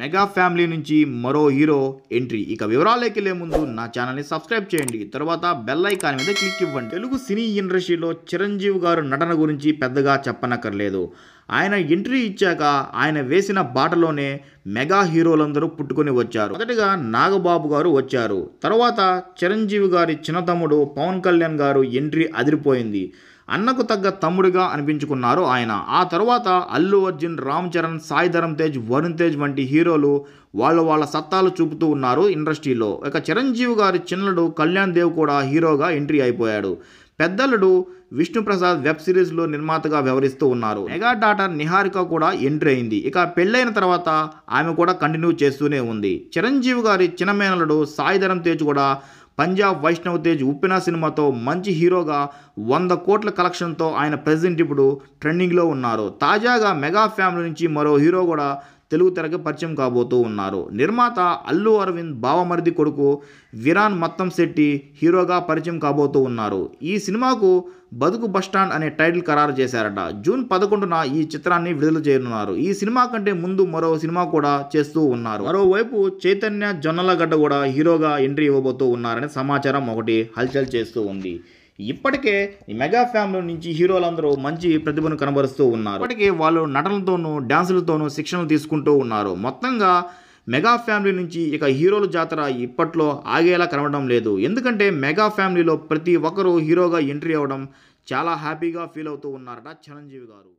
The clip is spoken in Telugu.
మెగా ఫ్యామిలీ నుంచి మరో హీరో ఎంట్రీ ఇక వివరాలకి వెళ్ళే ముందు నా ఛానల్ని సబ్స్క్రైబ్ చేయండి తర్వాత బెల్ ఐకాన్ మీద క్లిక్ ఇవ్వండి తెలుగు సినీ ఇండస్ట్రీలో చిరంజీవి గారు నటన గురించి పెద్దగా చెప్పనక్కర్లేదు ఆయన ఎంట్రీ ఇచ్చాక ఆయన వేసిన బాటలోనే మెగా హీరోలందరూ పుట్టుకొని వచ్చారు మొదటగా నాగబాబు గారు వచ్చారు తర్వాత చిరంజీవి గారి చిన్నతమ్ముడు పవన్ కళ్యాణ్ గారు ఎంట్రీ అదిరిపోయింది అన్నకు తగ్గ తమ్ముడిగా అనిపించుకున్నారు ఆయన ఆ తర్వాత అల్లు అర్జున్ రామ్ చరణ్ సాయి ధరమ్ తేజ్ వరుణ్ తేజ్ వంటి హీరోలు వాళ్ళు వాళ్ళ సత్తాలు చూపుతూ ఉన్నారు ఇండస్ట్రీలో ఇక చిరంజీవి గారి చిన్నడు కళ్యాణ్ దేవ్ కూడా హీరోగా ఎంట్రీ అయిపోయాడు పెద్దలుడు విష్ణుప్రసాద్ వెబ్ సిరీస్లో నిర్మాతగా వ్యవహరిస్తూ ఉన్నారు మెగా డాటర్ నిహారిక కూడా ఎంట్రీ అయింది ఇక పెళ్ళైన తర్వాత ఆమె కూడా కంటిన్యూ చేస్తూనే ఉంది చిరంజీవి గారి చిన్నమేనలుడు సాయిధరం తేజ్ కూడా పంజాబ్ వైష్ణవ్ తేజ్ ఉప్పిన సినిమాతో మంచి హీరోగా వంద కోట్ల కలెక్షన్తో ఆయన ప్రజెంట్ ఇప్పుడు ట్రెండింగ్లో ఉన్నారు తాజాగా మెగా ఫ్యామిలీ నుంచి మరో హీరో కూడా తెలుగు తెరకు పరిచయం కాబోతూ ఉన్నారు నిర్మాత అల్లు అరవింద్ బావమరిది కొడుకు విరాన్ మత్తం శెట్టి హీరోగా పరిచయం కాబోతూ ఉన్నారు ఈ సినిమాకు బతుకు బస్టాండ్ అనే టైటిల్ ఖరారు చేశారట జూన్ పదకొండున ఈ చిత్రాన్ని విడుదల చేయనున్నారు ఈ సినిమా కంటే ముందు మరో సినిమా కూడా చేస్తూ ఉన్నారు మరోవైపు చైతన్య జొన్నలగడ్డ కూడా హీరోగా ఎంట్రీ ఇవ్వబోతూ ఉన్నారనే సమాచారం ఒకటి హల్చల్ చేస్తూ ఉంది ఇప్పటికే ఈ మెగా ఫ్యామిలీ నుంచి హీరోలందరూ మంచి ప్రతిభను కనబరుస్తూ ఉన్నారు ఇప్పటికే వాళ్ళు నటనలతోనూ డ్యాన్సులతోనూ శిక్షణ తీసుకుంటూ ఉన్నారు మొత్తంగా మెగా ఫ్యామిలీ నుంచి ఇక హీరోల జాతర ఇప్పట్లో ఆగేలా కనవడం లేదు ఎందుకంటే మెగా ఫ్యామిలీలో ప్రతి ఒక్కరూ హీరోగా ఎంట్రీ అవ్వడం చాలా హ్యాపీగా ఫీల్ అవుతూ ఉన్నారట చిరంజీవి గారు